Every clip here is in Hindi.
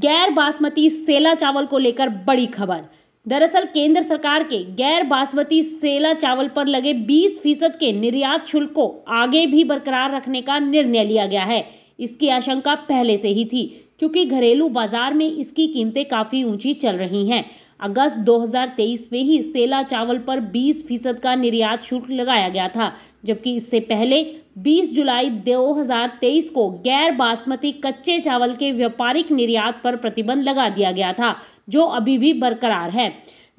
गैर बासमती सेला चावल को लेकर बड़ी खबर दरअसल केंद्र सरकार के गैर बासमती सेला चावल पर लगे 20 फीसद के निर्यात शुल्क को आगे भी बरकरार रखने का निर्णय लिया गया है इसकी आशंका पहले से ही थी क्योंकि घरेलू बाजार में इसकी कीमतें काफ़ी ऊंची चल रही हैं अगस्त 2023 में ही सेला चावल पर 20 फीसद का निर्यात शुल्क लगाया गया था जबकि इससे पहले 20 जुलाई 2023 को गैर बासमती कच्चे चावल के व्यापारिक निर्यात पर प्रतिबंध लगा दिया गया था जो अभी भी बरकरार है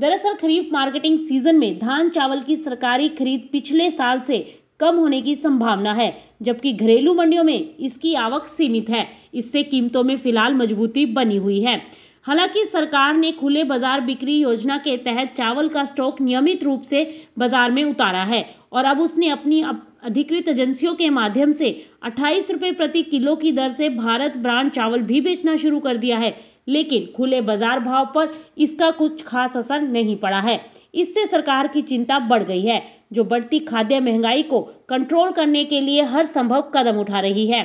दरअसल खरीफ मार्केटिंग सीजन में धान चावल की सरकारी खरीद पिछले साल से कम होने की संभावना है जबकि घरेलू मंडियों में इसकी आवक सीमित है इससे कीमतों में फिलहाल मजबूती बनी हुई है हालांकि सरकार ने खुले बाजार बिक्री योजना के तहत चावल का स्टॉक नियमित रूप से बाजार में उतारा है और अब उसने अपनी अधिकृत एजेंसियों के माध्यम से अट्ठाईस रुपये प्रति किलो की दर से भारत ब्रांड चावल भी बेचना शुरू कर दिया है लेकिन खुले बाजार भाव पर इसका कुछ खास असर नहीं पड़ा है इससे सरकार की चिंता बढ़ गई है जो बढ़ती खाद्य महंगाई को कंट्रोल करने के लिए हर संभव कदम उठा रही है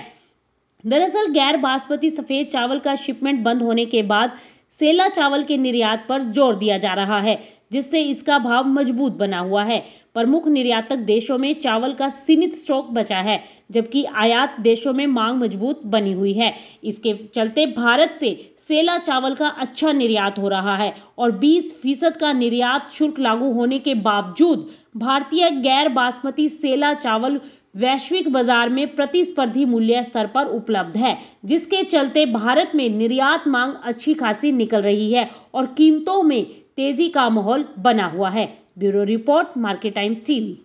दरअसल गैर बासमती सफ़ेद चावल का शिपमेंट बंद होने के बाद सेला चावल के निर्यात पर जोर दिया जा रहा है जिससे इसका भाव मजबूत बना हुआ है प्रमुख निर्यातक देशों में चावल का सीमित स्टॉक बचा है जबकि आयात देशों में मांग मजबूत बनी हुई है इसके चलते भारत से सेला चावल का अच्छा निर्यात हो रहा है और 20 फीसद का निर्यात शुल्क लागू होने के बावजूद भारतीय गैर बासमती सेला चावल वैश्विक बाजार में प्रतिस्पर्धी मूल्य स्तर पर उपलब्ध है जिसके चलते भारत में निर्यात मांग अच्छी खासी निकल रही है और कीमतों में तेजी का माहौल बना हुआ है bureau report Market Times TV